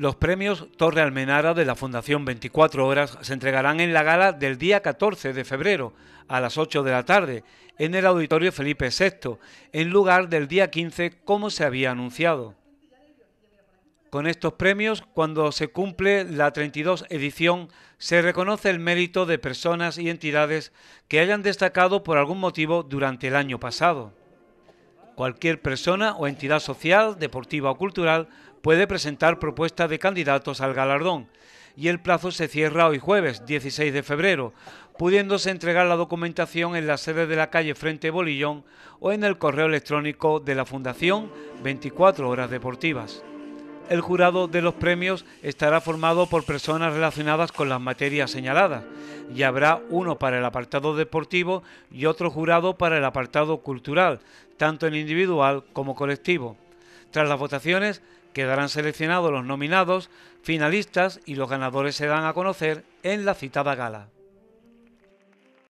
Los premios Torre Almenara de la Fundación 24 Horas se entregarán en la gala del día 14 de febrero a las 8 de la tarde en el Auditorio Felipe VI, en lugar del día 15 como se había anunciado. Con estos premios, cuando se cumple la 32 edición, se reconoce el mérito de personas y entidades que hayan destacado por algún motivo durante el año pasado. Cualquier persona o entidad social, deportiva o cultural puede presentar propuestas de candidatos al galardón y el plazo se cierra hoy jueves 16 de febrero, pudiéndose entregar la documentación en la sede de la calle Frente Bolillón o en el correo electrónico de la Fundación 24 Horas Deportivas el jurado de los premios estará formado por personas relacionadas con las materias señaladas y habrá uno para el apartado deportivo y otro jurado para el apartado cultural, tanto en individual como colectivo. Tras las votaciones quedarán seleccionados los nominados, finalistas y los ganadores se dan a conocer en la citada gala.